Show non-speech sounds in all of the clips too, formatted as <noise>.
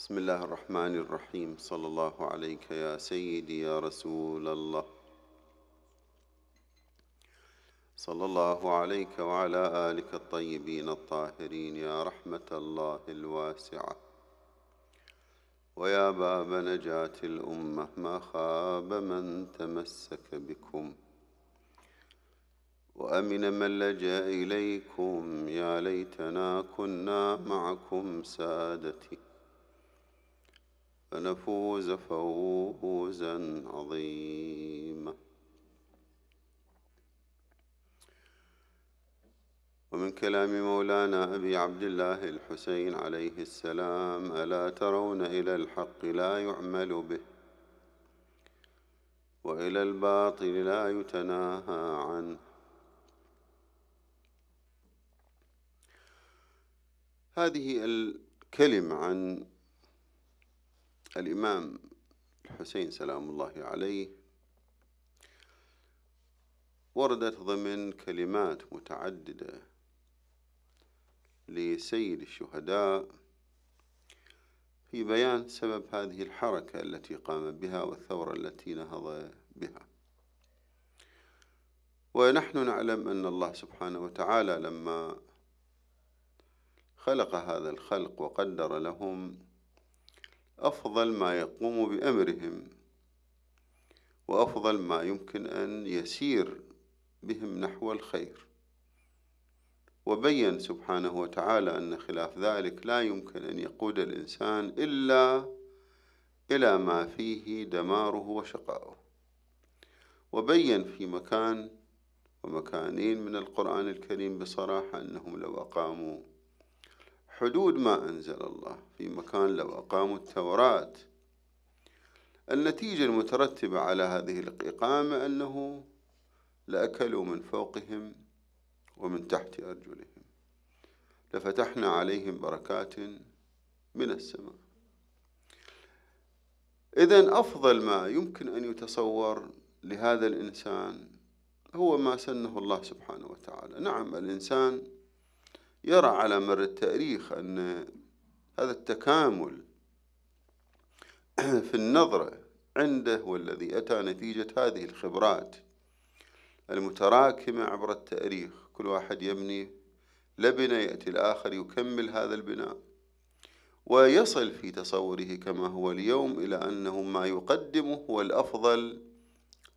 بسم الله الرحمن الرحيم صلى الله عليك يا سيدي يا رسول الله صلى الله عليك وعلى آلك الطيبين الطاهرين يا رحمة الله الواسعة ويا باب نجاة الأمة ما خاب من تمسك بكم وأمن من لجأ إليكم يا ليتنا كنا معكم سادتي فنفوز فوزا عظيما ومن كلام مولانا أبي عبد الله الحسين عليه السلام ألا ترون إلى الحق لا يعمل به وإلى الباطل لا يتناهى عنه هذه الكلمة عن الإمام الحسين سلام الله عليه وردت ضمن كلمات متعددة لسيد الشهداء في بيان سبب هذه الحركة التي قام بها والثورة التي نهض بها ونحن نعلم أن الله سبحانه وتعالى لما خلق هذا الخلق وقدر لهم أفضل ما يقوم بأمرهم وأفضل ما يمكن أن يسير بهم نحو الخير وبين سبحانه وتعالى أن خلاف ذلك لا يمكن أن يقود الإنسان إلا إلى ما فيه دماره وشقاؤه وبين في مكان ومكانين من القرآن الكريم بصراحة أنهم لو أقاموا حدود ما أنزل الله في مكان لو أقاموا التوراة النتيجة المترتبة على هذه الإقامة أنه لأكلوا من فوقهم ومن تحت أرجلهم لفتحنا عليهم بركات من السماء إذا أفضل ما يمكن أن يتصور لهذا الإنسان هو ما سنه الله سبحانه وتعالى نعم الإنسان يرى على مر التاريخ أن هذا التكامل في النظرة عنده والذي أتى نتيجة هذه الخبرات المتراكمة عبر التاريخ كل واحد يبني لبنة يأتي الآخر يكمل هذا البناء ويصل في تصوره كما هو اليوم إلى أنه ما يقدمه هو الأفضل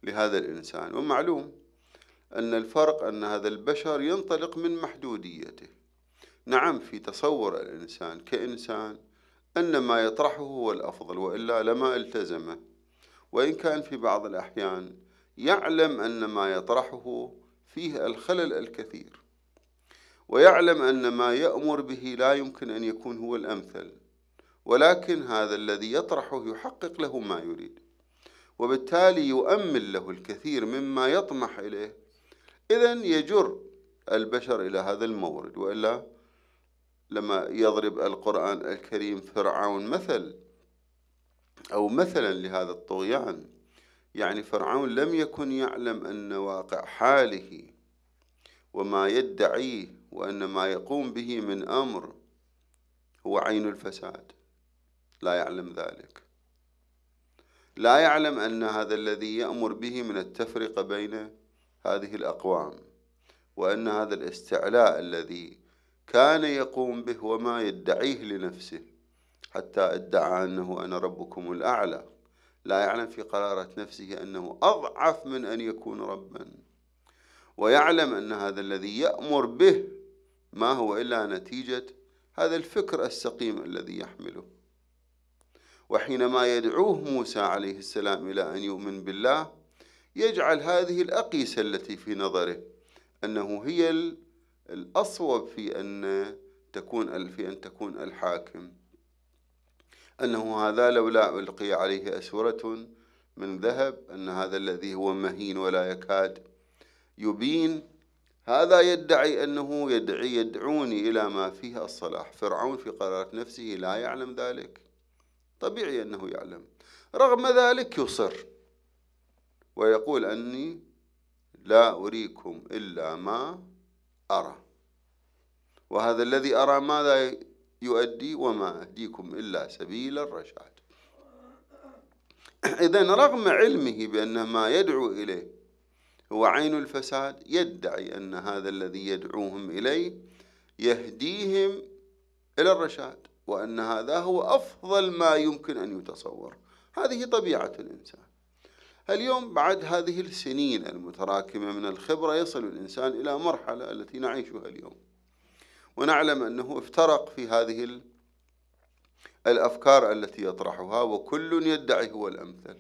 لهذا الإنسان ومعلوم أن الفرق أن هذا البشر ينطلق من محدوديته نعم في تصور الإنسان كإنسان أن ما يطرحه هو الأفضل وإلا لما التزمه وإن كان في بعض الأحيان يعلم أن ما يطرحه فيه الخلل الكثير ويعلم أن ما يأمر به لا يمكن أن يكون هو الأمثل ولكن هذا الذي يطرحه يحقق له ما يريد وبالتالي يؤمل له الكثير مما يطمح إليه إذا يجر البشر إلى هذا المورد وإلا لما يضرب القرآن الكريم فرعون مثل أو مثلا لهذا الطغيان يعني فرعون لم يكن يعلم أن واقع حاله وما يدعيه وأن ما يقوم به من أمر هو عين الفساد لا يعلم ذلك لا يعلم أن هذا الذي يأمر به من التفرقة بين هذه الأقوام وأن هذا الاستعلاء الذي كان يقوم به وما يدعيه لنفسه حتى ادعى أنه أنا ربكم الأعلى لا يعلم في قرارة نفسه أنه أضعف من أن يكون ربا ويعلم أن هذا الذي يأمر به ما هو إلا نتيجة هذا الفكر السقيم الذي يحمله وحينما يدعوه موسى عليه السلام إلى أن يؤمن بالله يجعل هذه الأقيسة التي في نظره أنه هي الأصوب في أن تكون في أن تكون الحاكم أنه هذا لولا ألقي عليه أسورة من ذهب أن هذا الذي هو مهين ولا يكاد يبين هذا يدعي أنه يدعي يدعوني إلى ما فيه الصلاح فرعون في قرارة نفسه لا يعلم ذلك طبيعي أنه يعلم رغم ذلك يصر ويقول أني لا أريكم إلا ما أرى وهذا الذي أرى ماذا يؤدي وما أهديكم إلا سبيل الرشاد إذا رغم علمه بأن ما يدعو إليه هو عين الفساد يدعي أن هذا الذي يدعوهم إليه يهديهم إلى الرشاد وأن هذا هو أفضل ما يمكن أن يتصور هذه طبيعة الإنسان اليوم بعد هذه السنين المتراكمة من الخبرة يصل الإنسان إلى مرحلة التي نعيشها اليوم ونعلم أنه افترق في هذه الأفكار التي يطرحها وكل يدعي هو الأمثل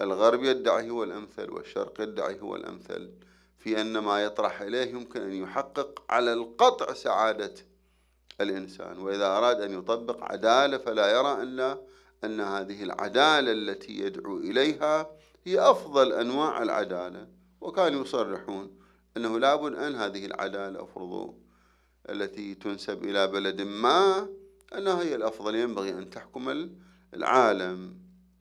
الغرب يدعي هو الأمثل والشرق يدعي هو الأمثل في أن ما يطرح إليه يمكن أن يحقق على القطع سعادة الإنسان وإذا أراد أن يطبق عدالة فلا يرى أن أن هذه العدالة التي يدعو إليها هي أفضل أنواع العدالة وكانوا يصرحون أنه لابد أن هذه العدالة أفرضوا التي تنسب إلى بلد ما أنها هي الأفضل ينبغي أن تحكم العالم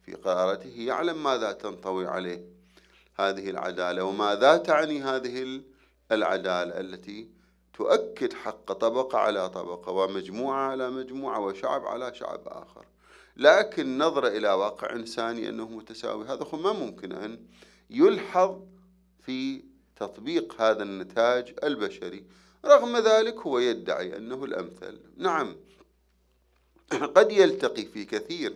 في قرارته يعلم ماذا تنطوي عليه هذه العدالة وماذا تعني هذه العدالة التي تؤكد حق طبقة على طبقة ومجموعة على مجموعة وشعب على شعب آخر لكن نظرة إلى واقع إنساني أنه متساوي هذا ما ممكن أن يلحظ في تطبيق هذا النتاج البشري رغم ذلك هو يدعي أنه الأمثل نعم قد يلتقي في كثير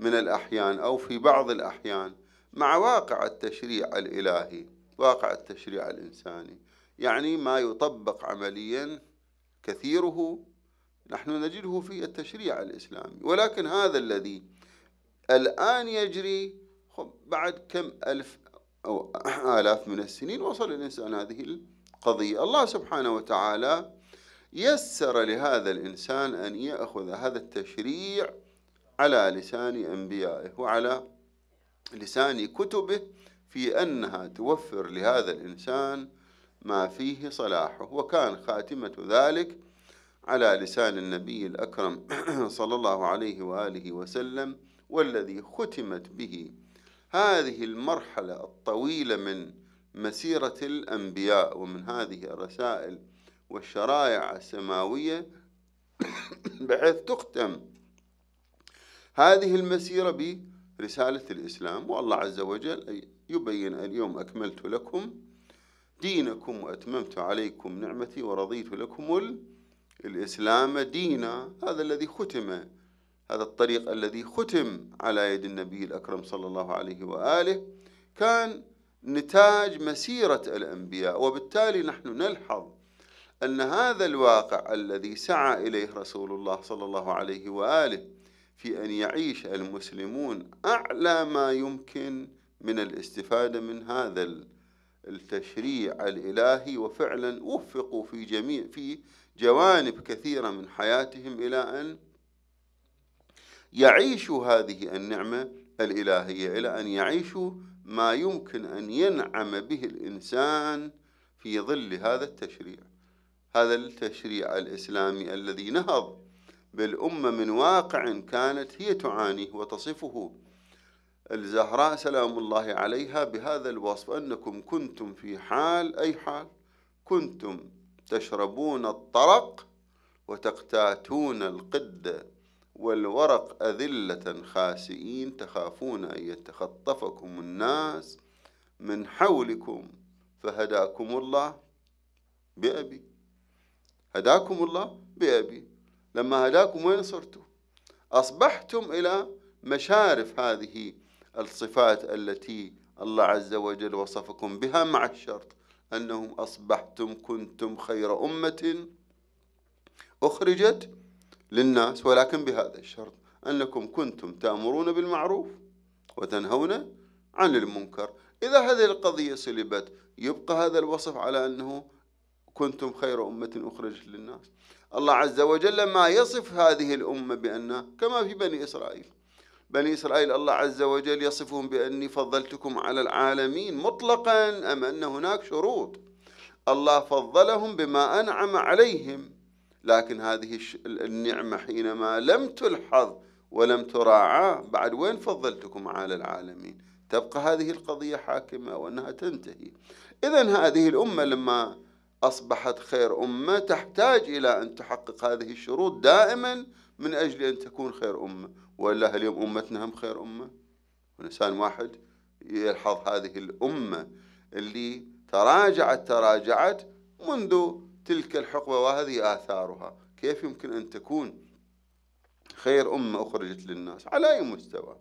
من الأحيان أو في بعض الأحيان مع واقع التشريع الإلهي واقع التشريع الإنساني يعني ما يطبق عمليا كثيره نحن نجده في التشريع الإسلامي ولكن هذا الذي الآن يجري بعد كم ألف أو آلاف من السنين وصل الإنسان هذه القضية الله سبحانه وتعالى يسر لهذا الإنسان أن يأخذ هذا التشريع على لسان أنبيائه وعلى لسان كتبه في أنها توفر لهذا الإنسان ما فيه صلاحه وكان خاتمة ذلك على لسان النبي الأكرم <clears throat> صلى الله عليه وآله وسلم والذي ختمت به هذه المرحلة الطويلة من مسيرة الأنبياء ومن هذه الرسائل والشرائع السماوية <clears throat> بحيث تختم هذه المسيرة برسالة الإسلام والله عز وجل يبين اليوم أكملت لكم دينكم وأتممت عليكم نعمتي ورضيت لكم الإسلام الإسلام دينا هذا الذي ختم هذا الطريق الذي ختم على يد النبي الأكرم صلى الله عليه وآله كان نتاج مسيرة الأنبياء وبالتالي نحن نلحظ أن هذا الواقع الذي سعى إليه رسول الله صلى الله عليه وآله في أن يعيش المسلمون أعلى ما يمكن من الاستفادة من هذا التشريع الإلهي وفعلا وفقوا في جميع في جوانب كثيرة من حياتهم إلى أن يعيشوا هذه النعمة الإلهية إلى أن يعيشوا ما يمكن أن ينعم به الإنسان في ظل هذا التشريع هذا التشريع الإسلامي الذي نهض بالأمة من واقع كانت هي تعانيه وتصفه الزهراء سلام الله عليها بهذا الوصف أنكم كنتم في حال أي حال كنتم تشربون الطرق وتقتاتون القد والورق أذلة خاسئين تخافون أن يتخطفكم الناس من حولكم فهداكم الله بأبي هداكم الله بأبي لما هداكم وين صرتم أصبحتم إلى مشارف هذه الصفات التي الله عز وجل وصفكم بها مع الشرط أنهم أصبحتم كنتم خير أمة أخرجت للناس ولكن بهذا الشرط أنكم كنتم تأمرون بالمعروف وتنهون عن المنكر إذا هذه القضية سلبت يبقى هذا الوصف على أنه كنتم خير أمة أخرجت للناس الله عز وجل ما يصف هذه الأمة بأنها كما في بني إسرائيل بني إسرائيل الله عز وجل يصفهم بأني فضلتكم على العالمين مطلقا أم أن هناك شروط الله فضلهم بما أنعم عليهم لكن هذه النعمة حينما لم تلحظ ولم تراعى بعد وين فضلتكم على العالمين تبقى هذه القضية حاكمة وأنها تنتهي إذا هذه الأمة لما أصبحت خير أمة تحتاج إلى أن تحقق هذه الشروط دائما من أجل أن تكون خير أمة وإلا هل اليوم أمتنا هم خير أمة إنسان واحد يلحظ هذه الأمة اللي تراجعت تراجعت منذ تلك الحقبة وهذه آثارها كيف يمكن أن تكون خير أمة أخرجت للناس على أي مستوى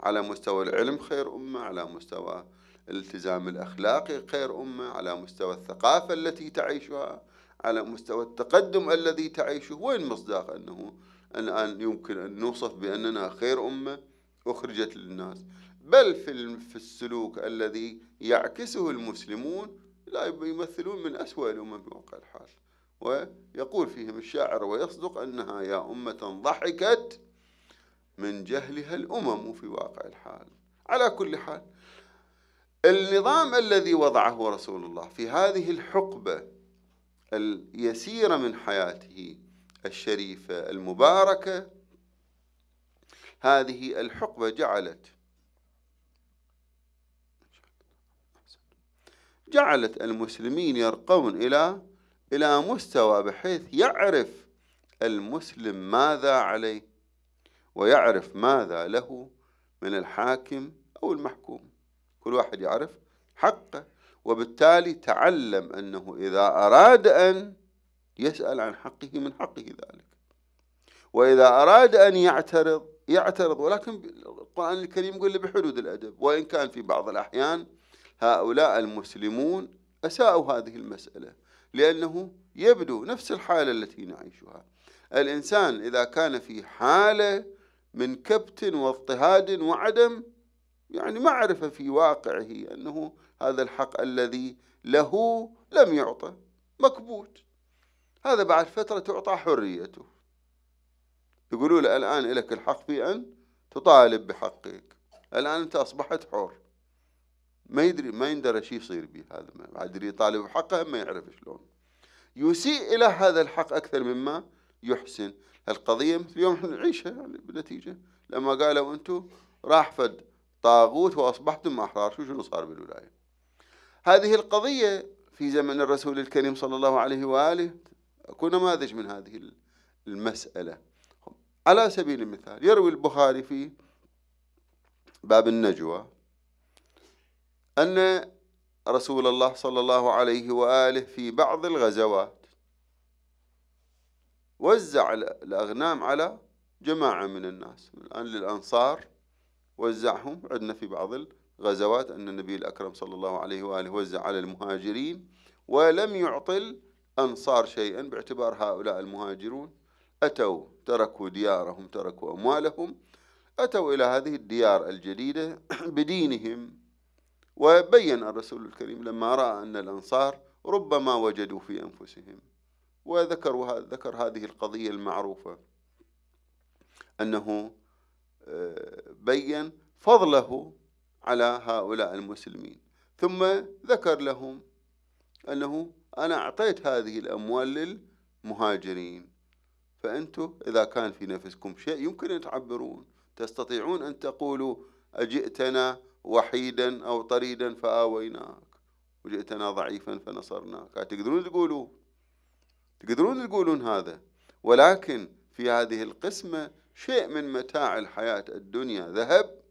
على مستوى العلم خير أمة على مستوى الالتزام الأخلاقي خير أمة على مستوى الثقافة التي تعيشها على مستوى التقدم الذي تعيشه وين مصداق أنه الآن يمكن أن نوصف بأننا خير أمة أخرجت للناس بل في السلوك الذي يعكسه المسلمون لا يمثلون من أسوأ الأمم في واقع الحال ويقول فيهم الشاعر ويصدق أنها يا أمة ضحكت من جهلها الأمم في واقع الحال على كل حال النظام الذي وضعه رسول الله في هذه الحقبة اليسيرة من حياته الشريفة المباركة هذه الحقبة جعلت جعلت المسلمين يرقون إلى إلى مستوى بحيث يعرف المسلم ماذا عليه ويعرف ماذا له من الحاكم أو المحكوم كل واحد يعرف حقه وبالتالي تعلم أنه إذا أراد أن يسأل عن حقه من حقه ذلك وإذا أراد أن يعترض يعترض ولكن القرآن الكريم يقول بحدود الأدب وإن كان في بعض الأحيان هؤلاء المسلمون أساءوا هذه المسألة لأنه يبدو نفس الحالة التي نعيشها الإنسان إذا كان في حالة من كبت واضطهاد وعدم يعني معرفة في واقعه أنه هذا الحق الذي له لم يعطى مكبوت هذا بعد فترة تعطى حريته يقولوا له الآن لك الحق في أن تطالب بحقك الآن أنت أصبحت حر ما يدري ما يندرى شي يصير به هذا ما يدري يطالب بحقه ما يعرف شلون يسيء إلى هذا الحق أكثر مما يحسن القضية مثل يوم احنا نعيشها يعني بالنتيجة لما قالوا أنتم راح فد طاغوت وأصبحتم أحرار شو شنو صار بالولاية هذه القضية في زمن الرسول الكريم صلى الله عليه وآله أكو نماذج من هذه المسألة على سبيل المثال يروي البخاري في باب النجوى أن رسول الله صلى الله عليه وآله في بعض الغزوات وزع الأغنام على جماعة من الناس الآن للأنصار وزعهم عندنا في بعض الغزوات أن النبي الأكرم صلى الله عليه وآله وزع على المهاجرين ولم يعطل أن صار شيئا باعتبار هؤلاء المهاجرون أتوا تركوا ديارهم تركوا أموالهم أتوا إلى هذه الديار الجديدة بدينهم وبين الرسول الكريم لما رأى أن الأنصار ربما وجدوا في أنفسهم وذكروا ذكر هذه القضية المعروفة أنه آه، بين فضله على هؤلاء المسلمين ثم ذكر لهم أنه أنا أعطيت هذه الأموال للمهاجرين فأنتم إذا كان في نفسكم شيء يمكن أن تعبرون تستطيعون أن تقولوا أجئتنا وحيدا أو طريدا فآويناك وجئتنا ضعيفا فنصرناك تقدرون تقولوا تقدرون تقولون هذا ولكن في هذه القسمة شيء من متاع الحياة الدنيا ذهب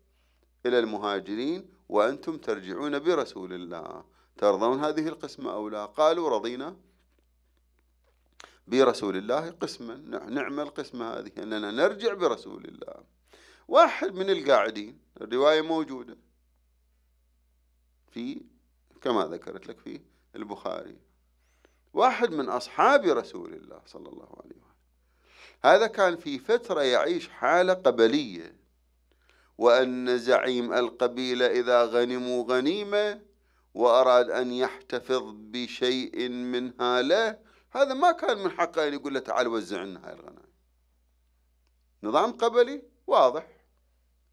إلى المهاجرين وأنتم ترجعون برسول الله ترضون هذه القسمة أو لا قالوا رضينا برسول الله قسما نعم القسمة هذه أننا نرجع برسول الله واحد من القاعدين الرواية موجودة في كما ذكرت لك في البخاري واحد من أصحاب رسول الله صلى الله عليه وسلم هذا كان في فترة يعيش حالة قبلية وأن زعيم القبيلة إذا غنموا غنيمة وأراد أن يحتفظ بشيء منها له هذا ما كان من حقه أن يقول له تعال وزع لنا هاي الغنائم نظام قبلي واضح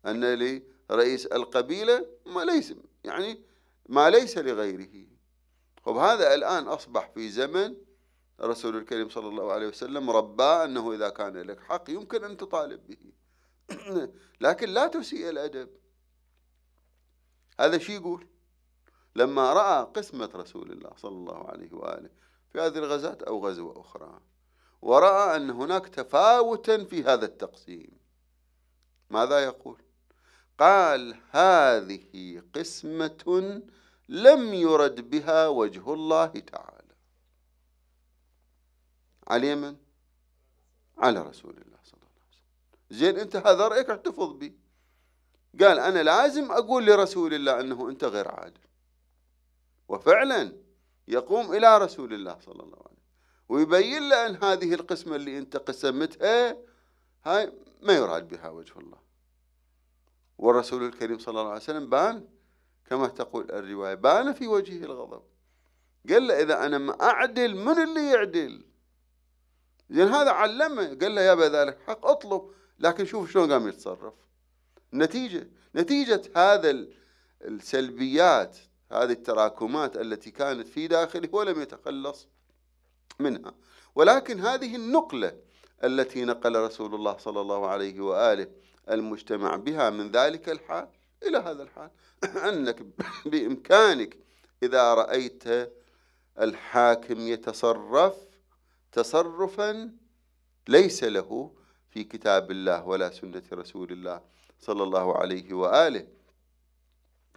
أن لرئيس القبيلة ما ليس يعني ما ليس لغيره وبهذا الآن أصبح في زمن رسول الكريم صلى الله عليه وسلم رباه أنه إذا كان لك حق يمكن أن تطالب به <clears throat> لكن لا تسيء الأدب هذا شيء يقول لما رأى قسمة رسول الله صلى الله عليه وآله في هذه الغزاة أو غزوة أخرى ورأى أن هناك تفاوتا في هذا التقسيم ماذا يقول قال هذه قسمة لم يرد بها وجه الله تعالى على من؟ على رسول الله صلى الله عليه وسلم زين أنت هذا رأيك احتفظ به قال أنا لازم أقول لرسول الله أنه أنت غير عادل وفعلا يقوم إلى رسول الله صلى الله عليه وسلم ويبين له أن هذه القسمة اللي أنت قسمتها هاي ما يراد بها وجه الله والرسول الكريم صلى الله عليه وسلم بان كما تقول الرواية بان في وجهه الغضب قال له إذا أنا ما أعدل من اللي يعدل زين هذا علمه قال له يا ذلك حق اطلب لكن شوف شلون قام يتصرف نتيجة نتيجة هذا السلبيات هذه التراكمات التي كانت في داخله ولم يتخلص منها ولكن هذه النقلة التي نقل رسول الله صلى الله عليه وآله المجتمع بها من ذلك الحال إلى هذا الحال <coughs> أنك بإمكانك إذا رأيت الحاكم يتصرف تصرفا ليس له في كتاب الله ولا سنة رسول الله صلى الله عليه وآله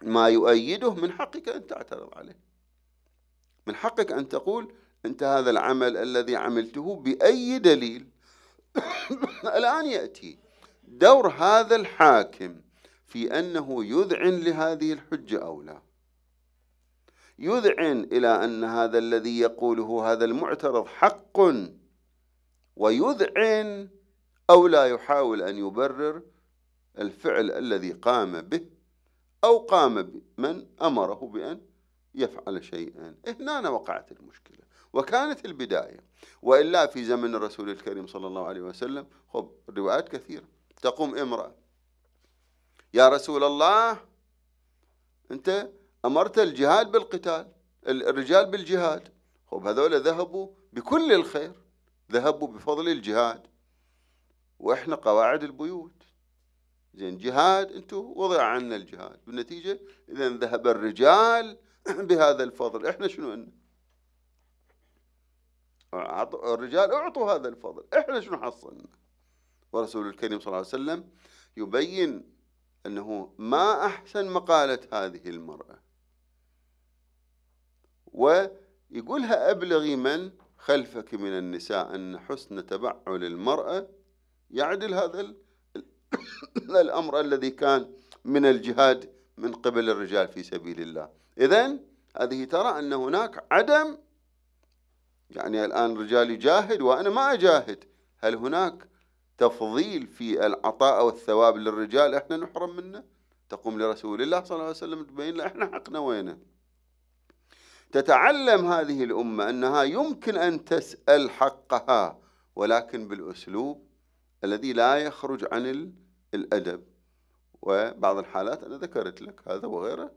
ما يؤيده من حقك أن تعترض عليه من حقك أن تقول أنت هذا العمل الذي عملته بأي دليل <coughs> الآن يأتي دور هذا الحاكم في أنه يذعن لهذه الحجة أو لا يذعن إلى أن هذا الذي يقوله هذا المعترض حق ويذعن أو لا يحاول أن يبرر الفعل الذي قام به أو قام بمن أمره بأن يفعل شيئا هنا وقعت المشكلة وكانت البداية وإلا في زمن الرسول الكريم صلى الله عليه وسلم خب روايات كثيرة تقوم امرأة يا رسول الله أنت أمرت الجهاد بالقتال الرجال بالجهاد خب هذول ذهبوا بكل الخير ذهبوا بفضل الجهاد وإحنا قواعد البيوت زين جهاد انتم وضع عنا الجهاد بالنتيجه اذا ذهب الرجال <clears throat> بهذا الفضل احنا شنو عندنا؟ الرجال اعطوا هذا الفضل احنا شنو حصلنا؟ ورسول الكريم صلى الله عليه وسلم يبين انه ما احسن مقاله هذه المراه ويقولها ابلغي من خلفك من النساء ان حسن تبعل المراه يعدل هذا <coughs> الأمر الذي كان من الجهاد من قبل الرجال في سبيل الله إذا هذه ترى أن هناك عدم يعني الآن الرجال يجاهد وأنا ما أجاهد هل هناك تفضيل في العطاء والثواب للرجال احنا نحرم منه تقوم لرسول الله صلى الله عليه وسلم تبين له احنا حقنا وينه تتعلم هذه الأمة أنها يمكن أن تسأل حقها ولكن بالأسلوب الذي لا يخرج عن الأدب وبعض الحالات أنا ذكرت لك هذا وغيره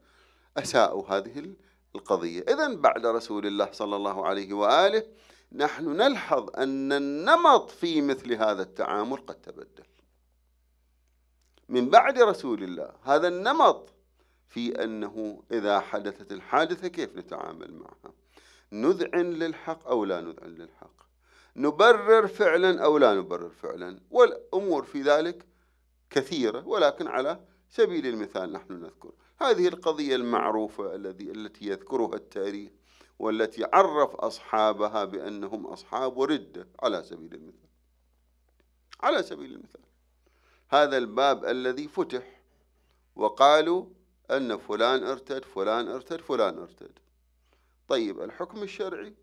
أساءوا هذه القضية إذا بعد رسول الله صلى الله عليه وآله نحن نلحظ أن النمط في مثل هذا التعامل قد تبدل من بعد رسول الله هذا النمط في أنه إذا حدثت الحادثة كيف نتعامل معها نذعن للحق أو لا نذعن للحق نبرر فعلا أو لا نبرر فعلا والأمور في ذلك كثيرة ولكن على سبيل المثال نحن نذكر هذه القضية المعروفة الذي التي يذكرها التاريخ والتي عرف أصحابها بأنهم أصحاب ردة على سبيل المثال على سبيل المثال هذا الباب الذي فتح وقالوا أن فلان ارتد فلان ارتد فلان ارتد طيب الحكم الشرعي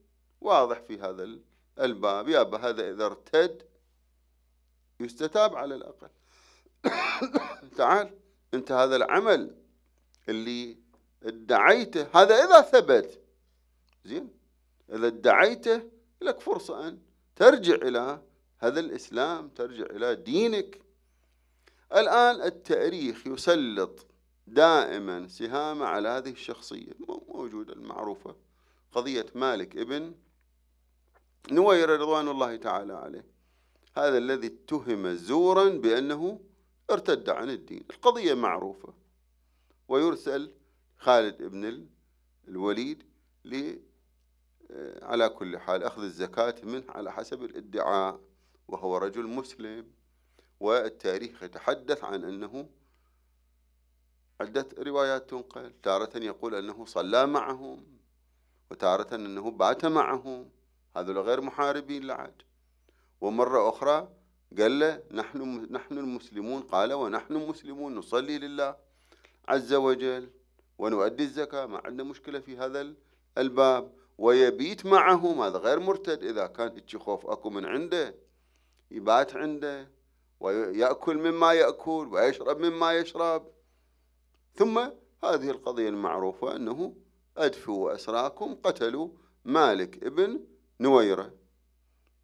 واضح في هذا الباب يابا هذا إذا ارتد يستتاب على الأقل <coughs> تعال أنت هذا العمل اللي ادعيته هذا إذا ثبت زين إذا ادعيته لك فرصة أن ترجع إلى هذا الإسلام ترجع إلى دينك الآن التاريخ يسلط دائما سهامه على هذه الشخصية موجودة المعروفة قضية مالك ابن نوير رضوان الله تعالى عليه هذا الذي اتهم زورا بأنه ارتد عن الدين القضية معروفة ويرسل خالد بن الوليد آه، على كل حال أخذ الزكاة منه على حسب الادعاء وهو رجل مسلم والتاريخ يتحدث عن أنه عدة روايات تنقل تارة يقول أنه صلى معهم وتارة أنه بات معهم هذول غير محاربين لعاد ومرة أخرى قال له نحن نحن المسلمون قال ونحن المسلمون نصلي لله عز وجل ونؤدي الزكاة ما عندنا مشكلة في هذا الباب ويبيت معهم هذا غير مرتد إذا كان خوف أكو من عنده يبات عنده ويأكل مما يأكل ويشرب مما يشرب ثم هذه القضية المعروفة أنه أدفوا أسراكم قتلوا مالك ابن نويرة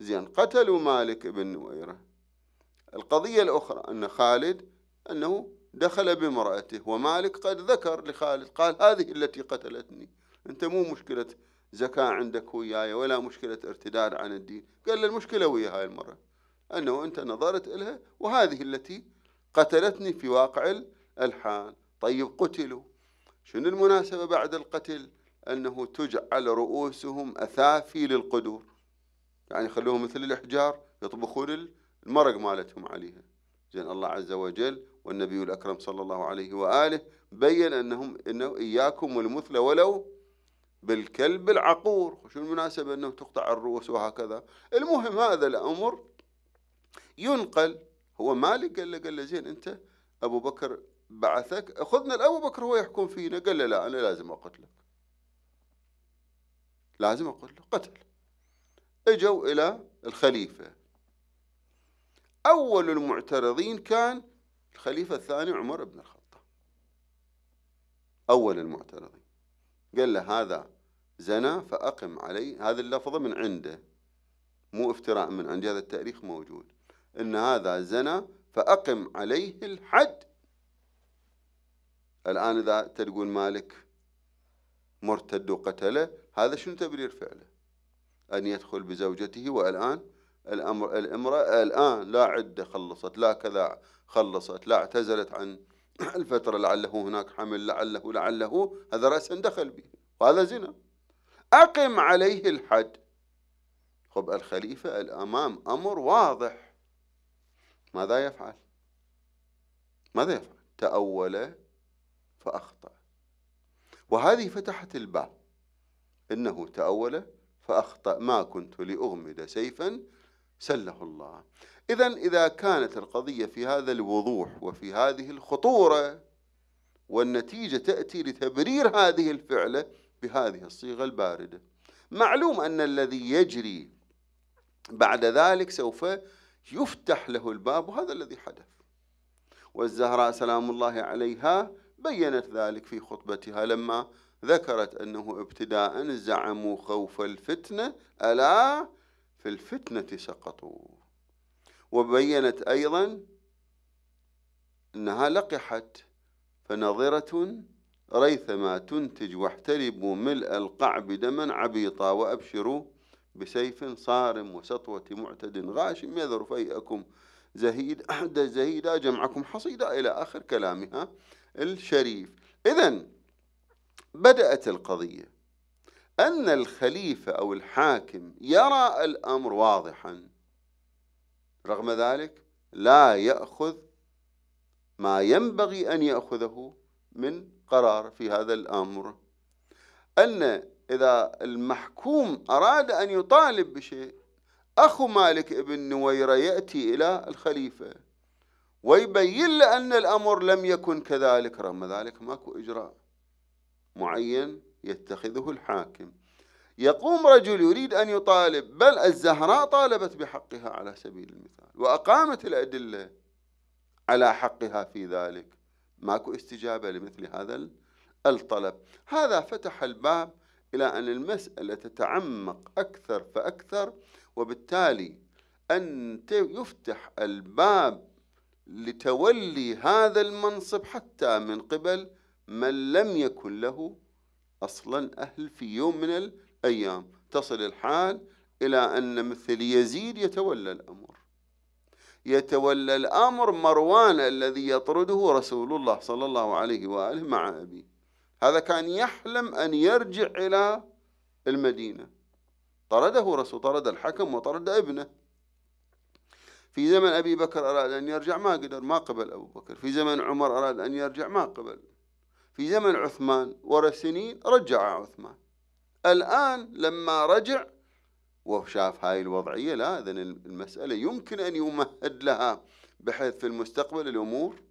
زين قتلوا مالك بن نويرة القضية الأخرى أن خالد أنه دخل بامرأته ومالك قد ذكر لخالد قال هذه التي قتلتني أنت مو مشكلة زكاة عندك وياي ولا مشكلة ارتداد عن الدين قال له المشكلة ويا هاي المرة أنه أنت نظرت إلها وهذه التي قتلتني في واقع الحال طيب قتلوا شنو المناسبة بعد القتل أنه تجعل رؤوسهم أثافي للقدور يعني يخلوهم مثل الأحجار يطبخون المرق مالتهم عليها زين الله عز وجل والنبي الأكرم صلى الله عليه وآله بين أنهم إنه إياكم والمثل ولو بالكلب العقور شو المناسبة أنه تقطع الرؤوس وهكذا المهم هذا الأمر ينقل هو مالك قال له قال له زين أنت أبو بكر بعثك أخذنا لأبو بكر هو يحكم فينا قال له لا أنا لازم أقتلك لازم أقول له قتل اجوا إلى الخليفة أول المعترضين كان الخليفة الثاني عمر بن الخطاب أول المعترضين قال له هذا زنا فأقم عليه هذه اللفظة من عنده مو افتراء من عندي هذا التاريخ موجود إن هذا زنا فأقم عليه الحد الآن إذا تقول مالك مرتد وقتله هذا شنو تبرير فعله أن يدخل بزوجته والآن الأمر الامرأة الآن لا عدة خلصت لا كذا خلصت لا اعتزلت عن <clears throat> الفترة لعله هناك حمل لعله لعله هذا رأسا دخل به وهذا زنا أقم عليه الحد خب الخليفة الأمام أمر واضح ماذا يفعل ماذا يفعل تأول فأخطأ وهذه فتحت الباب إنه تأول فأخطأ ما كنت لأغمد سيفا سله الله إذا إذا كانت القضية في هذا الوضوح وفي هذه الخطورة والنتيجة تأتي لتبرير هذه الفعلة بهذه الصيغة الباردة معلوم أن الذي يجري بعد ذلك سوف يفتح له الباب وهذا الذي حدث والزهراء سلام الله عليها بينت ذلك في خطبتها لما ذكرت أنه ابتداء زعموا خوف الفتنة ألا في الفتنة سقطوا وبينت أيضا أنها لقحت فنظرة ريثما تنتج واحتربوا ملء القعب دما عبيطا وأبشروا بسيف صارم وسطوة معتد غاشم يذر فيئكم زهيد أحد زهيدا جمعكم حصيدا إلى آخر كلامها الشريف إذن بدأت القضية أن الخليفة أو الحاكم يرى الأمر واضحا رغم ذلك لا يأخذ ما ينبغي أن يأخذه من قرار في هذا الأمر أن إذا المحكوم أراد أن يطالب بشيء أخو مالك ابن نويرة يأتي إلى الخليفة ويبين له أن الأمر لم يكن كذلك رغم ذلك ماكو إجراء معين يتخذه الحاكم يقوم رجل يريد أن يطالب بل الزهراء طالبت بحقها على سبيل المثال وأقامت الأدلة على حقها في ذلك ماكو استجابة لمثل هذا الطلب هذا فتح الباب إلى أن المسألة تتعمق أكثر فأكثر وبالتالي أن يفتح الباب لتولي هذا المنصب حتى من قبل من لم يكن له أصلا أهل في يوم من الأيام تصل الحال إلى أن مثل يزيد يتولى الأمر يتولى الأمر مروان الذي يطرده رسول الله صلى الله عليه وآله مع أبيه هذا كان يحلم أن يرجع إلى المدينة طرده رسول طرد الحكم وطرد ابنه في زمن أبي بكر أراد أن يرجع ما قدر ما قبل أبو بكر في زمن عمر أراد أن يرجع ما قبل في زمن عثمان ورا سنين رجع عثمان الآن لما رجع وشاف هاي الوضعية لا إذن المسألة يمكن أن يمهد لها بحيث في المستقبل الأمور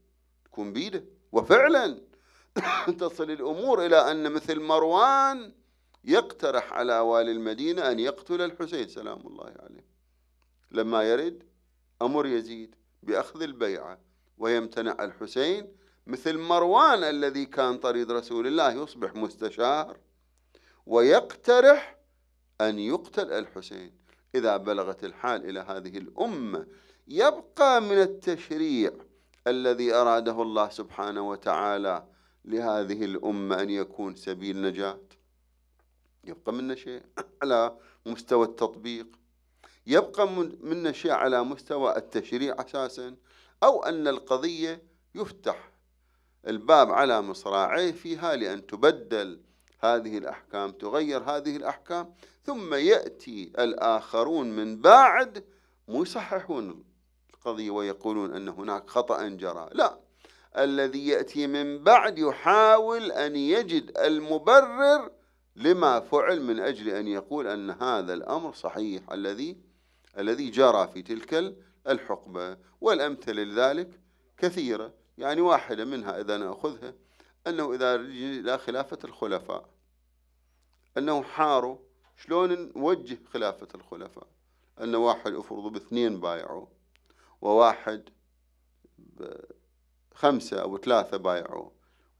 تكون بيده وفعلا <coughs> تصل الأمور إلى أن مثل مروان يقترح على والي المدينة أن يقتل الحسين سلام الله عليه لما يرد أمر يزيد بأخذ البيعة ويمتنع الحسين مثل مروان الذي كان طريد رسول الله يصبح مستشار ويقترح أن يقتل الحسين إذا بلغت الحال إلى هذه الأمة يبقى من التشريع الذي أراده الله سبحانه وتعالى لهذه الأمة أن يكون سبيل نجاة يبقى منا شيء على مستوى التطبيق يبقى منا شيء على مستوى التشريع أساسا أو أن القضية يفتح الباب على مصراعيه فيها لأن تبدل هذه الأحكام تغير هذه الأحكام ثم يأتي الآخرون من بعد مو يصححون القضية ويقولون أن هناك خطأ جرى لا الذي يأتي من بعد يحاول أن يجد المبرر لما فعل من أجل أن يقول أن هذا الأمر صحيح الذي الذي جرى في تلك الحقبة والأمثلة لذلك كثيرة يعني واحدة منها إذا نأخذها أنه إذا رجل إلى خلافة الخلفاء أنه حاروا شلون نوجه خلافة الخلفاء أن واحد أفرض باثنين بايعوا وواحد بخمسة أو ثلاثة بايعوا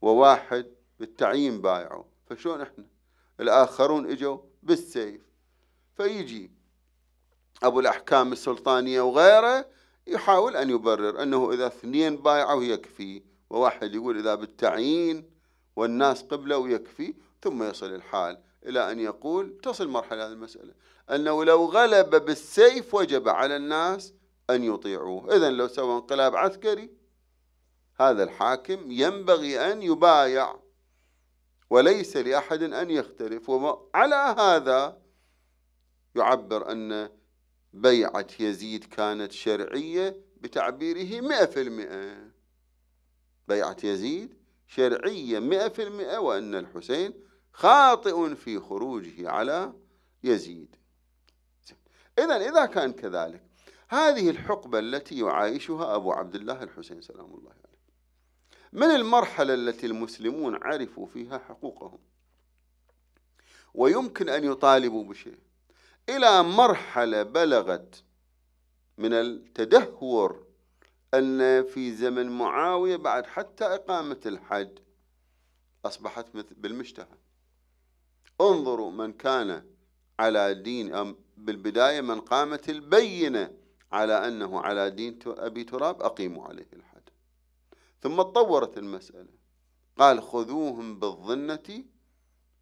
وواحد بالتعيين بايعوا فشلون إحنا الآخرون إجوا بالسيف فيجي أبو الأحكام السلطانية وغيره يحاول أن يبرر أنه إذا اثنين بايعوا يكفي وواحد يقول إذا بالتعيين والناس قبلوا يكفي ثم يصل الحال إلى أن يقول تصل مرحلة هذه المسألة أنه لو غلب بالسيف وجب على الناس أن يطيعوه إذا لو سوى انقلاب عسكري هذا الحاكم ينبغي أن يبايع وليس لأحد أن يختلف وعلى هذا يعبر أن بيعة يزيد كانت شرعية بتعبيره مئة في المئة بيعة يزيد شرعية مئة في المئة وأن الحسين خاطئ في خروجه على يزيد إذا إذا كان كذلك هذه الحقبة التي يعايشها أبو عبد الله الحسين سلام الله عليه يعني من المرحلة التي المسلمون عرفوا فيها حقوقهم ويمكن أن يطالبوا بشيء إلى مرحلة بلغت من التدهور أن في زمن معاوية بعد حتى إقامة الحد أصبحت بالمشتهى انظروا من كان على دين أم بالبداية من قامت البينة على أنه على دين أبي تراب أقيموا عليه الحد ثم تطورت المسألة قال خذوهم بالظنة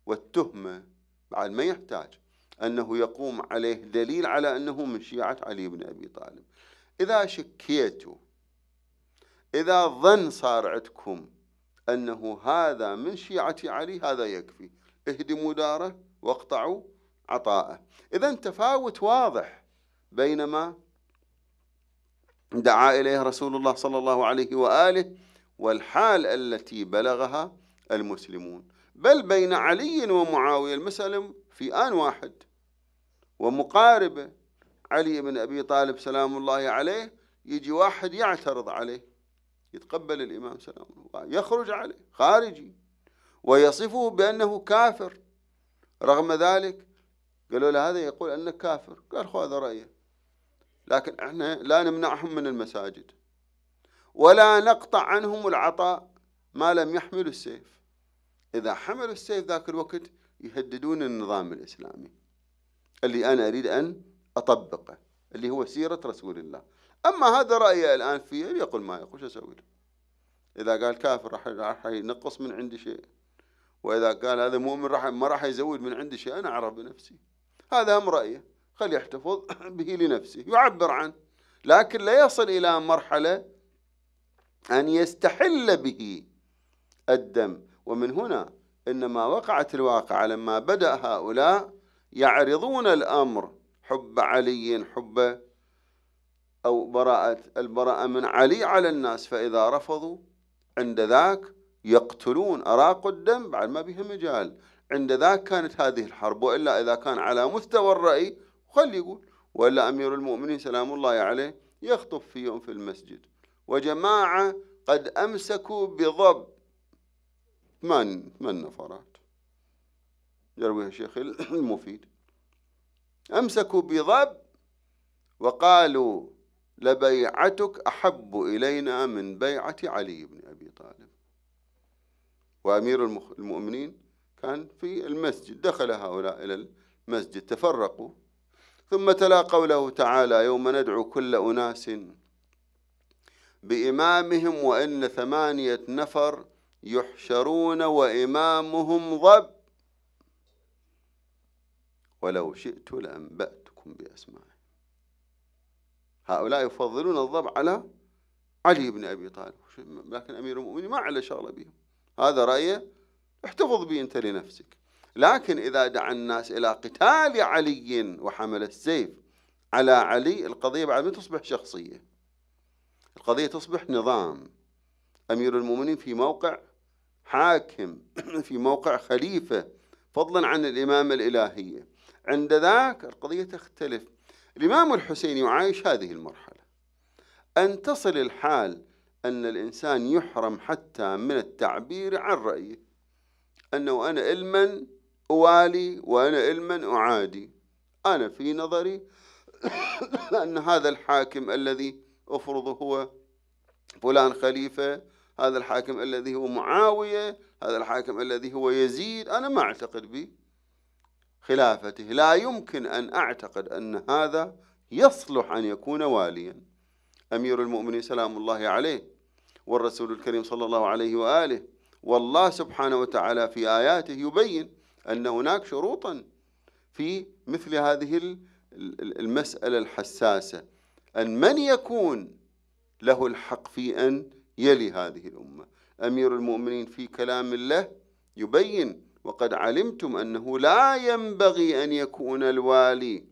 والتهمة بعد ما يحتاج أنه يقوم عليه دليل على أنه من شيعة علي بن أبي طالب إذا شكيتوا إذا ظن صار عندكم أنه هذا من شيعة علي هذا يكفي اهدموا داره واقطعوا عطاءه إذا تفاوت واضح بينما دعا إليه رسول الله صلى الله عليه وآله والحال التي بلغها المسلمون بل بين علي ومعاوية المسألة في آن واحد ومقاربه علي بن أبي طالب سلام الله عليه يجي واحد يعترض عليه يتقبل الإمام سلام الله يخرج عليه خارجي ويصفه بأنه كافر رغم ذلك قالوا له هذا يقول أنك كافر قال خذ رأيه لكن احنا لا نمنعهم من المساجد ولا نقطع عنهم العطاء ما لم يحملوا السيف إذا حملوا السيف ذاك الوقت يهددون النظام الإسلامي اللي أنا أريد أن أطبقه اللي هو سيرة رسول الله أما هذا رأيي الآن فيه يقول ما يقول شو أسوي له إذا قال كافر راح راح ينقص من عندي شيء وإذا قال هذا مؤمن راح ما راح يزود من عندي شيء أنا أعرف بنفسي هذا هم رأيه خلي يحتفظ <coughs> به لنفسه يعبر عنه لكن لا يصل إلى مرحلة أن يستحل به الدم ومن هنا إنما وقعت الواقعة لما بدأ هؤلاء يعرضون الأمر حب علي حب أو براءة البراءة من علي على الناس فإذا رفضوا عند ذاك يقتلون أراقوا الدم بعد ما به مجال عند ذاك كانت هذه الحرب وإلا إذا كان على مستوى الرأي خلي يقول وإلا أمير المؤمنين سلام الله عليه يخطب في يوم في المسجد وجماعة قد أمسكوا بضب ثمان ثمان نفرات يرويه الشيخ <clears throat> المفيد أمسكوا بضب وقالوا لبيعتك أحب إلينا من بيعة علي بن أبي طالب وأمير المؤمنين كان في المسجد دخل هؤلاء إلى المسجد تفرقوا ثم تلا قوله تعالى يوم ندعو كل أناس بإمامهم وإن ثمانية نفر يحشرون وإمامهم ضب ولو شئت لأنبأتكم بأسمائه هؤلاء يفضلون الضب على علي بن أبي طالب لكن أمير المؤمنين ما على شغلة بهم هذا رأيه احتفظ به أنت لنفسك لكن إذا دعا الناس إلى قتال علي وحمل السيف على علي القضية بعد ما تصبح شخصية القضية تصبح نظام أمير المؤمنين في موقع حاكم في موقع خليفة فضلا عن الإمامة الإلهية عند ذاك القضية تختلف الإمام الحسين يعايش هذه المرحلة أن تصل الحال أن الإنسان يحرم حتى من التعبير عن رأيه أنه أنا علما أوالي وأنا علما أعادي أنا في نظري <coughs> أن هذا الحاكم الذي أفرضه هو فلان خليفة هذا الحاكم الذي هو معاوية هذا الحاكم الذي هو يزيد أنا ما أعتقد به خلافته لا يمكن أن أعتقد أن هذا يصلح أن يكون واليا أمير المؤمنين سلام الله عليه والرسول الكريم صلى الله عليه وآله والله سبحانه وتعالى في آياته يبين أن هناك شروطا في مثل هذه المسألة الحساسة أن من يكون له الحق في أن يلي هذه الأمة أمير المؤمنين في كلام الله يبين وقد علمتم أنه لا ينبغي أن يكون الوالي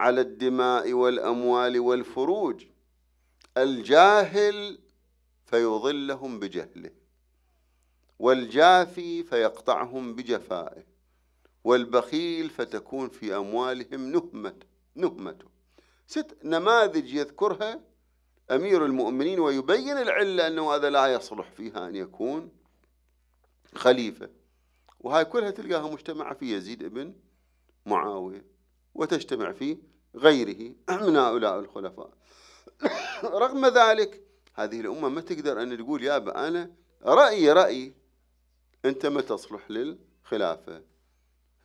على الدماء والأموال والفروج الجاهل فيضلهم بجهله والجافي فيقطعهم بجفائه والبخيل فتكون في أموالهم نهمة نهمته ست نماذج يذكرها أمير المؤمنين ويبين العلة أنه هذا لا يصلح فيها أن يكون خليفة وهاي كلها تلقاها مجتمعة في يزيد ابن معاوية وتجتمع في غيره <clears throat> من هؤلاء الخلفاء <clears throat> رغم ذلك هذه الأمة ما تقدر أن تقول يابا أنا رأيي رأيي أنت ما تصلح للخلافة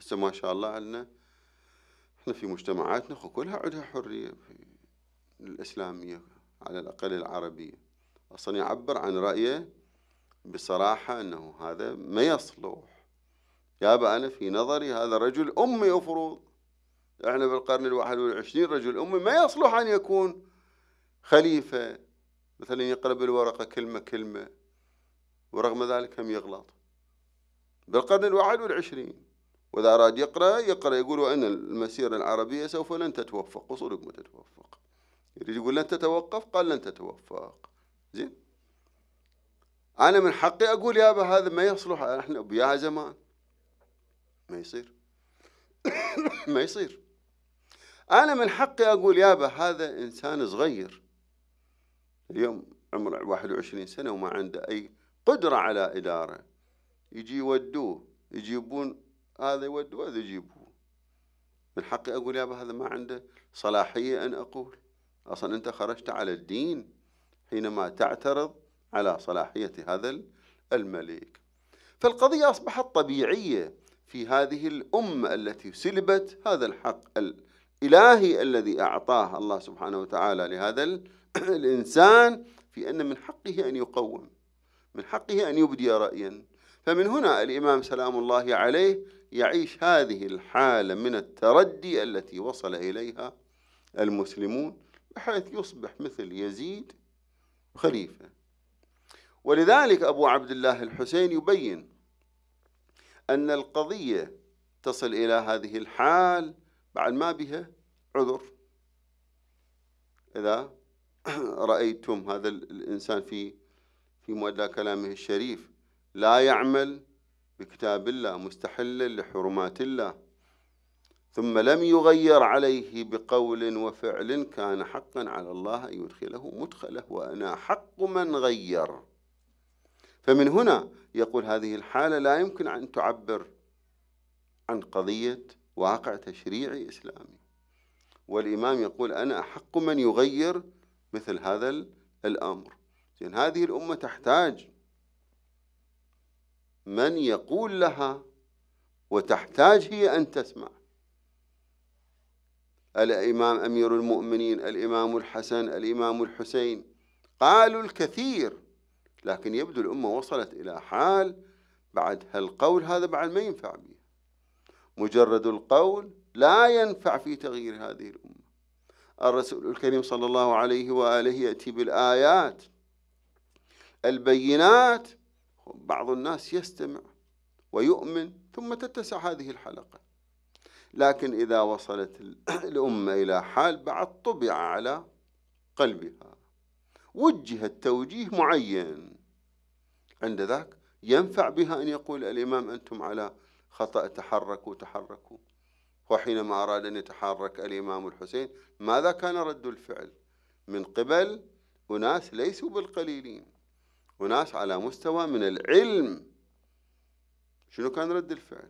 هسه ما شاء الله عندنا احنا في مجتمعاتنا كلها عندها حرية الإسلامية على الأقل العربية أصلا يعبر عن رأيه بصراحة أنه هذا ما يصلح يا أبا أنا في نظري هذا رجل أمي أفرض احنا في القرن الواحد والعشرين رجل أمي ما يصلح أن يكون خليفة مثلا يقلب الورقة كلمة كلمة ورغم ذلك هم يغلط بالقرن الواحد والعشرين وإذا أراد يقرأ يقرأ يقول وأن المسيرة العربية سوف لن تتوفق وصولك ما تتوفق يريد يقول لن تتوقف قال لن تتوفق زين أنا من حقي أقول يابا هذا ما يصلح احنا بيا زمان ما يصير <coughs> ما يصير أنا من حقي أقول يابا هذا إنسان صغير اليوم عمره 21 سنة وما عنده أي قدرة على إدارة يجي يودوه يجيبون هذا يودوه هذا يجيبوه من حقي أقول يابا هذا ما عنده صلاحية أن أقول أصلا أنت خرجت على الدين حينما تعترض على صلاحية هذا الملك فالقضية أصبحت طبيعية في هذه الأمة التي سلبت هذا الحق الإلهي الذي أعطاه الله سبحانه وتعالى لهذا <clears throat> الإنسان في أن من حقه أن يقوم من حقه أن يبدي رأيا فمن هنا الإمام سلام الله عليه يعيش هذه الحالة من التردي التي وصل إليها المسلمون بحيث يصبح مثل يزيد خليفة ولذلك أبو عبد الله الحسين يبين أن القضية تصل إلى هذه الحال بعد ما بها عذر إذا <clears throat> رأيتم هذا الإنسان في في مؤدى كلامه الشريف لا يعمل بكتاب الله مستحلا لحرمات الله ثم لم يغير عليه بقول وفعل كان حقا على الله أن يدخله مدخله وأنا حق من غير فمن هنا يقول هذه الحالة لا يمكن أن تعبر عن قضية واقع تشريعي إسلامي والإمام يقول أنا أحق من يغير مثل هذا الأمر زين هذه الأمة تحتاج من يقول لها وتحتاج هي أن تسمع الإمام أمير المؤمنين الإمام الحسن الإمام الحسين قالوا الكثير لكن يبدو الأمة وصلت إلى حال بعد هالقول هذا بعد ما ينفع به مجرد القول لا ينفع في تغيير هذه الأمة الرسول الكريم صلى الله عليه وآله يأتي بالآيات البينات بعض الناس يستمع ويؤمن ثم تتسع هذه الحلقة لكن إذا وصلت الأمة إلى حال بعد طبع على قلبها وجهت توجيه معين عند ذاك ينفع بها أن يقول الإمام أنتم على خطأ تحركوا تحركوا وحينما أراد أن يتحرك الإمام الحسين ماذا كان رد الفعل من قبل أناس ليسوا بالقليلين أناس على مستوى من العلم شنو كان رد الفعل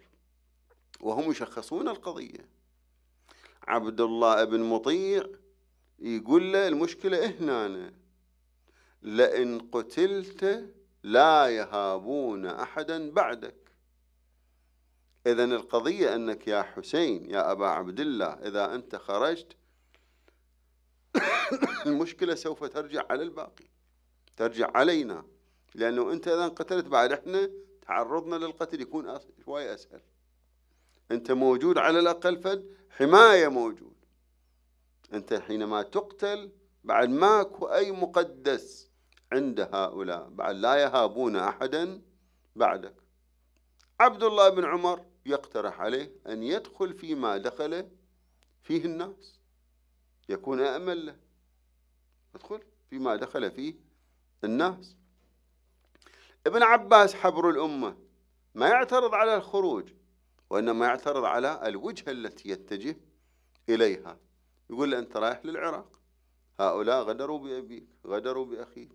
وهم يشخصون القضية عبد الله بن مطيع يقول له المشكلة إهنانه لئن قتلت لا يهابون أحدا بعدك إذا القضية أنك يا حسين يا أبا عبد الله إذا أنت خرجت <coughs> المشكلة سوف ترجع على الباقي ترجع علينا لأنه أنت إذا قتلت بعد إحنا تعرضنا للقتل يكون شوي أسهل أنت موجود على الأقل فد حماية موجود أنت حينما تقتل بعد ماكو أي مقدس عند هؤلاء بعد لا يهابون أحدا بعدك عبد الله بن عمر يقترح عليه أن يدخل فيما دخل فيه الناس يكون أمل له يدخل فيما دخل فيه الناس ابن عباس حبر الأمة ما يعترض على الخروج وإنما يعترض على الوجهة التي يتجه إليها يقول له أنت رايح للعراق هؤلاء غدروا بأبيك غدروا بأخيك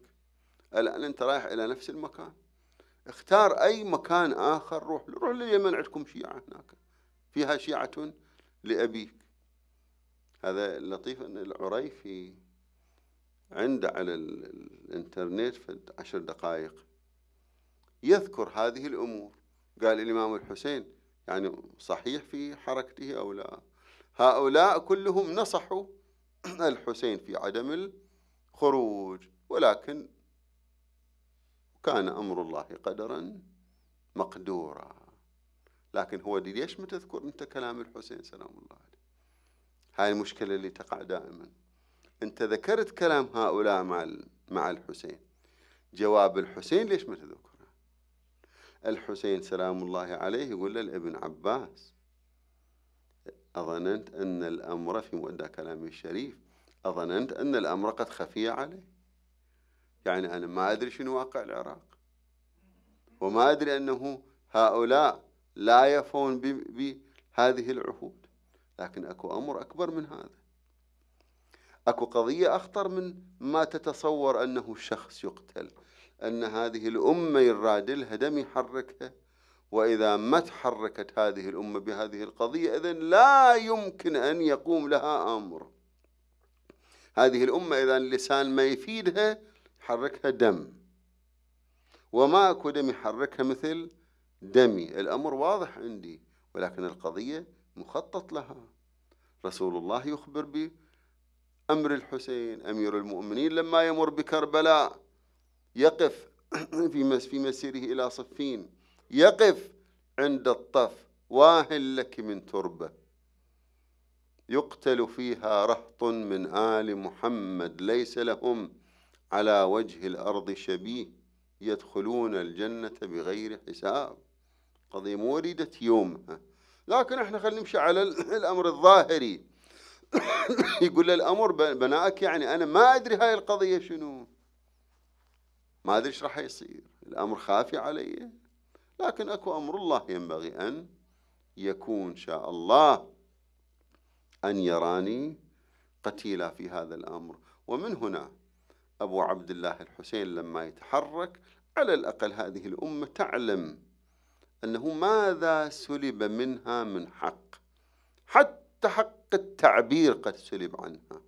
الآن أنت رايح إلى نفس المكان اختار أي مكان آخر روح روح لليمن عندكم شيعة هناك فيها شيعة لأبيك هذا لطيف أن العريفي عنده على الإنترنت في عشر دقائق يذكر هذه الأمور قال الإمام الحسين يعني صحيح في حركته أو لا هؤلاء كلهم نصحوا <clears throat> الحسين في عدم الخروج ولكن كان أمر الله قدرا مقدورا لكن هو دي ليش ما تذكر أنت كلام الحسين سلام الله عليه هاي المشكلة اللي تقع دائما أنت ذكرت كلام هؤلاء مع مع الحسين جواب الحسين ليش ما تذكره الحسين سلام الله عليه يقول للابن عباس أظننت أن الأمر في مؤدى كلامه الشريف أظننت أن الأمر قد خفي عليه يعني أنا ما أدري شنو واقع العراق وما أدري أنه هؤلاء لا يفون بهذه العهود لكن أكو أمر أكبر من هذا أكو قضية أخطر من ما تتصور أنه شخص يقتل أن هذه الأمة يرادلها دم يحركها وإذا ما تحركت هذه الأمة بهذه القضية إذن لا يمكن أن يقوم لها أمر هذه الأمة إذا اللسان ما يفيدها حركها دم وما أكو دم يحركها مثل دمي الأمر واضح عندي ولكن القضية مخطط لها رسول الله يخبر بأمر الحسين أمير المؤمنين لما يمر بكربلاء يقف <clears throat> في مسيره إلى صفين يقف عند الطف واهل لك من تربة يقتل فيها رهط من آل محمد ليس لهم على وجه الأرض شبيه يدخلون الجنة بغير حساب قضية مو وريدة يومها لكن احنا خلينا نمشي على <laughs> الأمر الظاهري <coughs> يقول الأمر بناءك يعني أنا ما أدري هاي القضية شنو ما أدري ايش راح يصير الأمر خافي علي لكن أكو أمر الله ينبغي أن يكون شاء الله أن يراني قتيلا في هذا الأمر ومن هنا أبو عبد الله الحسين لما يتحرك على الأقل هذه الأمة تعلم أنه ماذا سلب منها من حق حتى حق التعبير قد سلب عنها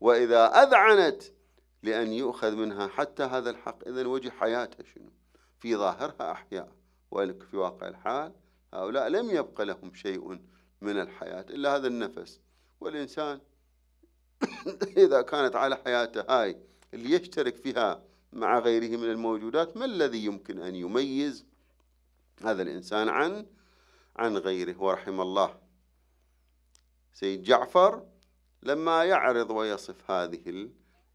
وإذا أذعنت لأن يؤخذ منها حتى هذا الحق إذا وجه حياتها شنو في ظاهرها أحياء ولك في واقع الحال هؤلاء لم يبق لهم شيء من الحياة إلا هذا النفس والإنسان <coughs> إذا كانت على حياته هاي اللي يشترك فيها مع غيره من الموجودات ما الذي يمكن أن يميز هذا الإنسان عن عن غيره ورحم الله سيد جعفر لما يعرض ويصف هذه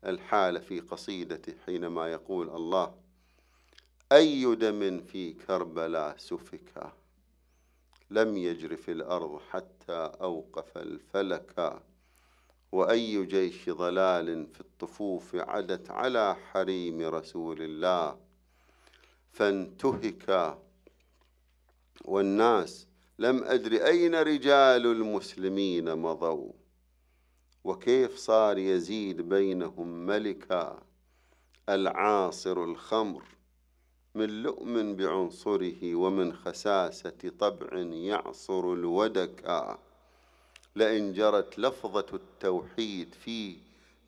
الحالة في قصيدته حينما يقول الله أي دم في كربلاء سفك لم يجر في الأرض حتى أوقف الفلكا وأي جيش ضلال في الطفوف عدت على حريم رسول الله فانتهك والناس لم أدر أين رجال المسلمين مضوا وكيف صار يزيد بينهم ملكا العاصر الخمر من لؤم بعنصره ومن خساسة طبع يعصر الودكا لئن جرت لفظة التوحيد في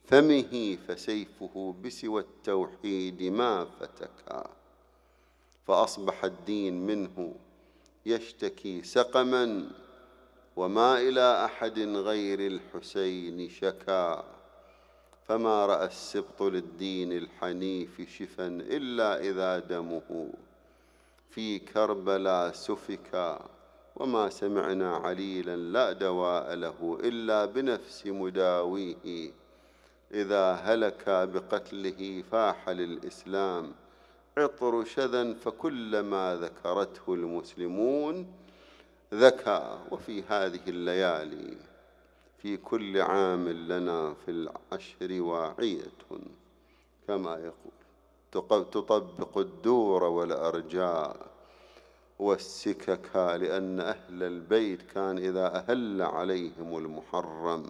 فمه فسيفه بسوى التوحيد ما فتكا فأصبح الدين منه يشتكي سقما وما إلى أحد غير الحسين شكا فما رأى السبط للدين الحنيف شفا إلا إذا دمه في كربلا سفكا وما سمعنا عليلا لا دواء له إلا بنفس مداويه إذا هلك بقتله فاح للإسلام عطر شذا فكلما ذكرته المسلمون ذكى وفي هذه الليالي في كل عام لنا في العشر واعية كما يقول تطبق الدور والأرجاء والسكك لأن أهل البيت كان إذا أهل عليهم المحرم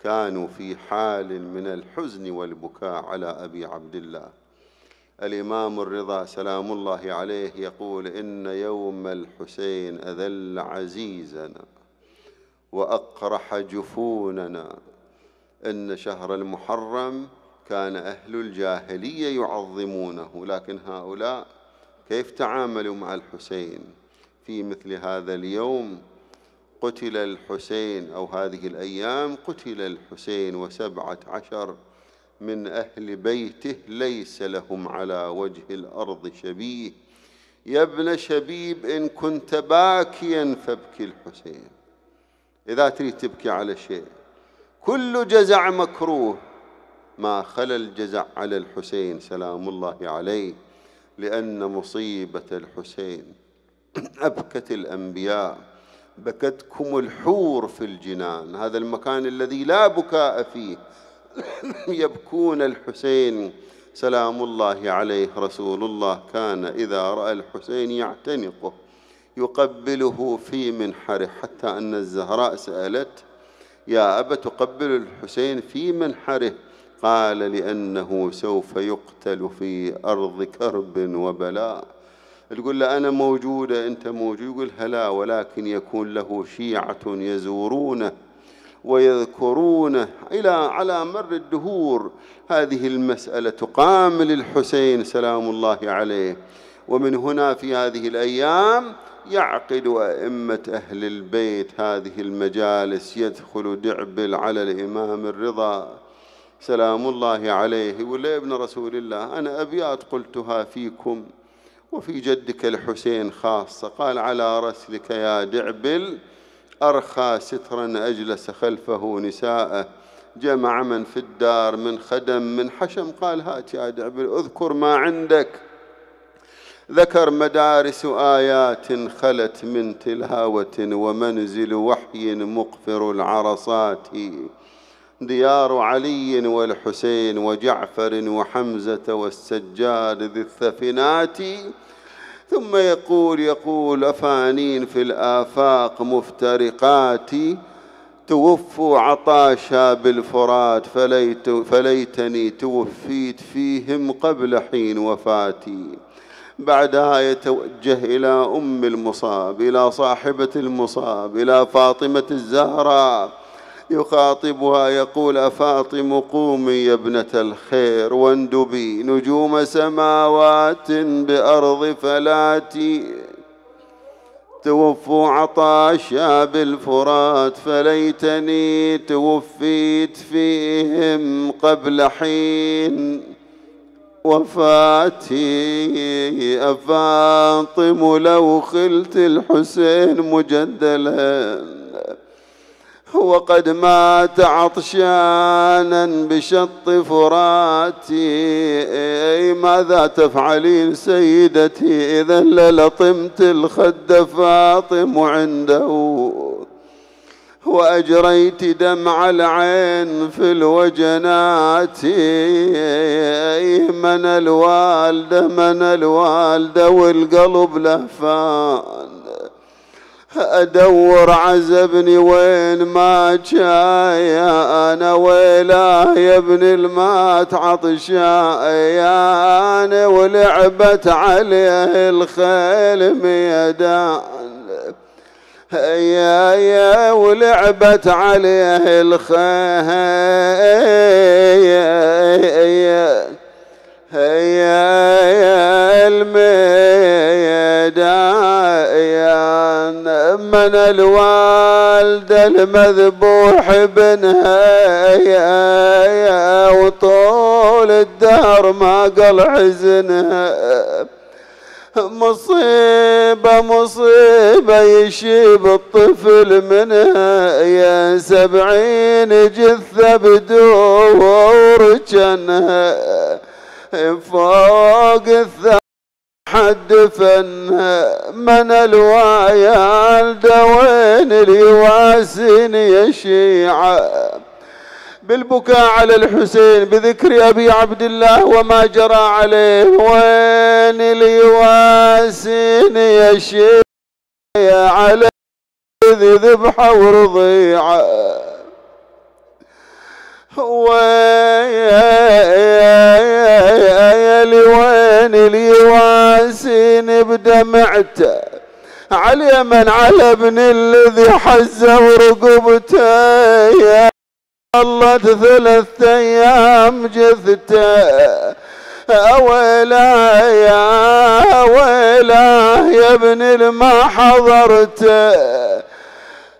كانوا في حال من الحزن والبكاء على أبي عبد الله الإمام الرضا سلام الله عليه يقول إن يوم الحسين أذل عزيزنا وأقرح جفوننا إن شهر المحرم كان أهل الجاهلية يعظمونه لكن هؤلاء كيف تعاملوا مع الحسين في مثل هذا اليوم قتل الحسين أو هذه الأيام قتل الحسين وسبعة عشر من أهل بيته ليس لهم على وجه الأرض شبيه يا ابن شبيب إن كنت باكيا فابكي الحسين إذا تريد تبكي على شيء كل جزع مكروه ما خلا الجزع على الحسين سلام الله عليه لأن مصيبة الحسين <clears throat> أبكت الأنبياء بكتكم الحور في الجنان هذا المكان الذي لا بكاء فيه <clears throat> يبكون الحسين سلام الله عليه رسول الله كان إذا رأى الحسين يعتنقه يقبله في منحره حتى أن الزهراء سألت يا أبا تقبل الحسين في منحره قال لأنه سوف يقتل في أرض كرب وبلاء تقول له أنا موجودة أنت موجود يقول هلا ولكن يكون له شيعة يزورونه ويذكرونه إلى على مر الدهور هذه المسألة تقام للحسين سلام الله عليه ومن هنا في هذه الأيام يعقد أئمة أهل البيت هذه المجالس يدخل دعبل على الإمام الرضا سلام الله عليه ولا ابن رسول الله أنا أبيات قلتها فيكم وفي جدك الحسين خاصة قال على رسلك يا دعبل أرخى سترا أجلس خلفه نساءه جمع من في الدار من خدم من حشم قال هات يا دعبل اذكر ما عندك ذكر مدارس آيات خلت من تلاوة ومنزل وحي مقفر العرصات ديار علي والحسين وجعفر وحمزة والسجاد ذي الثفنات ثم يقول يقول أفانين في الآفاق مفترقات توفوا عطاشا بالفرات فليت فليتني توفيت فيهم قبل حين وفاتي بعدها يتوجه إلى أم المصاب إلى صاحبة المصاب إلى فاطمة الزهراء يخاطبها يقول فاطم قومي يا ابنة الخير واندبي نجوم سماوات بأرض فلاتي توفوا عطاشا بالفرات فليتني توفيت فيهم قبل حين وفاتي أفاطم لو خلت الحسين مجدلاً وقد مات عطشانا بشط فراتي أي ماذا تفعلين سيدتي إذا للطمت الخد فاطم عنده وأجريت دمع العين في الوجنات من الوالدة من الوالدة والقلب لهفان ادور عزبني وين ما جاي انا ويلاه يا ابن المات عطشاي انا ولعبت عليه الخيل ميدان يا يا ولعبت عليه الخيل هيا يا الميدان من الوالد المذبوح ابنها يا يا وطول الدهر ما قل حزنها مصيبة مصيبة يشيب الطفل منها يا سبعين جثة بدور جنها فوق الثرى حد فن من الوعيال دوين اليواسين يا شيعة بالبكاء على الحسين بذكر أبي عبد الله وما جرى عليه وين اليواسين يا شيعة على ذي ذبحة ورضيعة ويلي وين لي واسين بدمعته على اليمن على ابن الذي حز ورقبته يا الله ثلاث ايام جثته ويلا يا ويلا يا ابن ما حضرته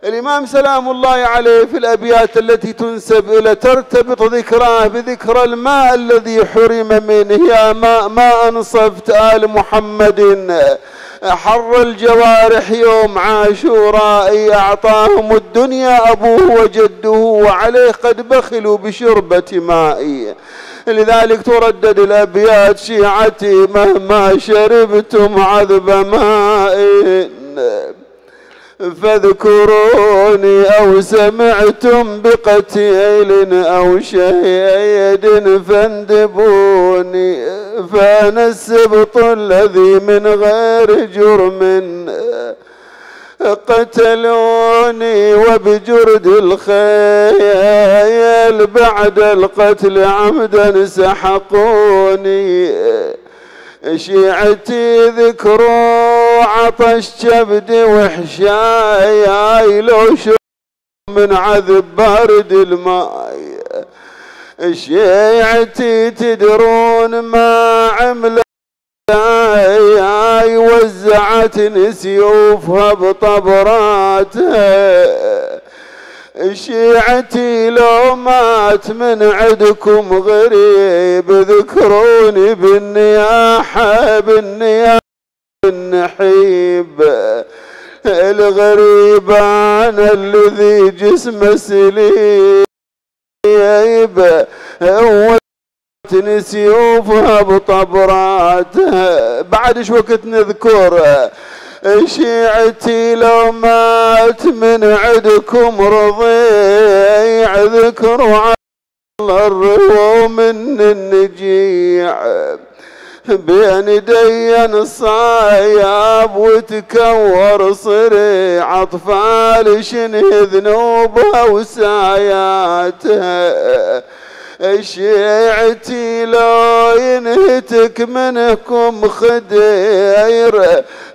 الإمام سلام الله عليه في الأبيات التي تنسب إلى ترتبط ذكراه بذكرى الماء الذي حرم منه يا ماء ما أنصفت آل محمد حر الجوارح يوم عاشوراء أعطاهم الدنيا أبوه وجده وعليه قد بخلوا بشربة ماء لذلك تردد الأبيات شيعتي مهما شربتم عذب ماء فاذكروني أو سمعتم بقتيل أو شهيد فاندبوني فأنا السبط الذي من غير جرم قتلوني وبجرد الخيال بعد القتل عمدا سحقوني شيعتي ذكروني وعطش جبدي وحشاي لو شرب من عذب برد الماي شيعتي تدرون ما عملت هاي وزعت سيوفها بطبراتها شيعتي لو مات من عندكم غريب ذكروني بالنياحة بالنياحة النحيب الغريب عن الذي جسم سليب سيوفها بطبراتها بعد ايش وقت نذكر شيعتي لو مات من عدكم رضيع ذكر على الروم من النجيع بين ايدي صايب وتكور صريع اطفال شنه ذنوبه وساياته شيعتي لو ينهتك منكم خدير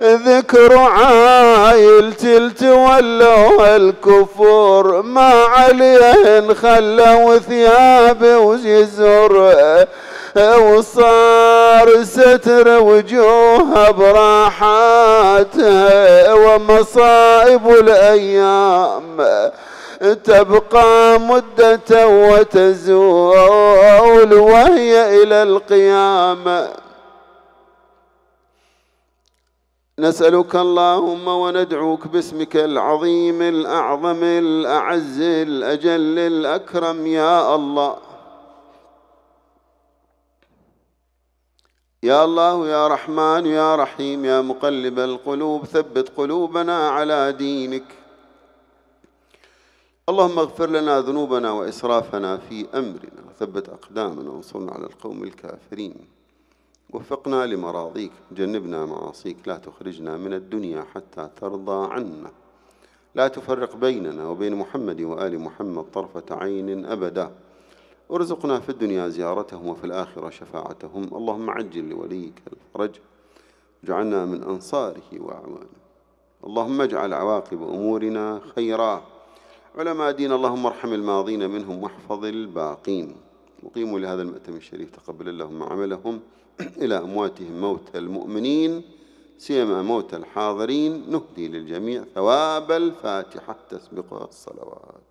ذكر عايلتي التولوا الكفور ما عليهن خلوا ثيابي وجزر وصار ستر وجوه براحاته ومصائب الأيام تبقى مدة وتزول وهي إلى القيامة نسألك اللهم وندعوك باسمك العظيم الأعظم الأعز الأجل الأكرم يا الله يا الله يا رحمن يا رحيم يا مقلب القلوب ثبت قلوبنا على دينك اللهم اغفر لنا ذنوبنا وإسرافنا في أمرنا وثبت أقدامنا وانصرنا على القوم الكافرين وفقنا لمراضيك جنبنا معاصيك لا تخرجنا من الدنيا حتى ترضى عنا لا تفرق بيننا وبين محمد وآل محمد طرفة عين أبداً وارزقنا في الدنيا زيارتهم وفي الآخرة شفاعتهم اللهم عجل لوليك الفرج واجعلنا من أنصاره وأعوانه اللهم اجعل عواقب أمورنا خيرا علماء دين اللهم ارحم الماضين منهم واحفظ الباقين وقيموا لهذا المأتم الشريف تقبل اللهم عملهم <clears throat> إلى أمواتهم موت المؤمنين سيما موت الحاضرين نهدي للجميع ثواب الفاتحة تسبقها الصلوات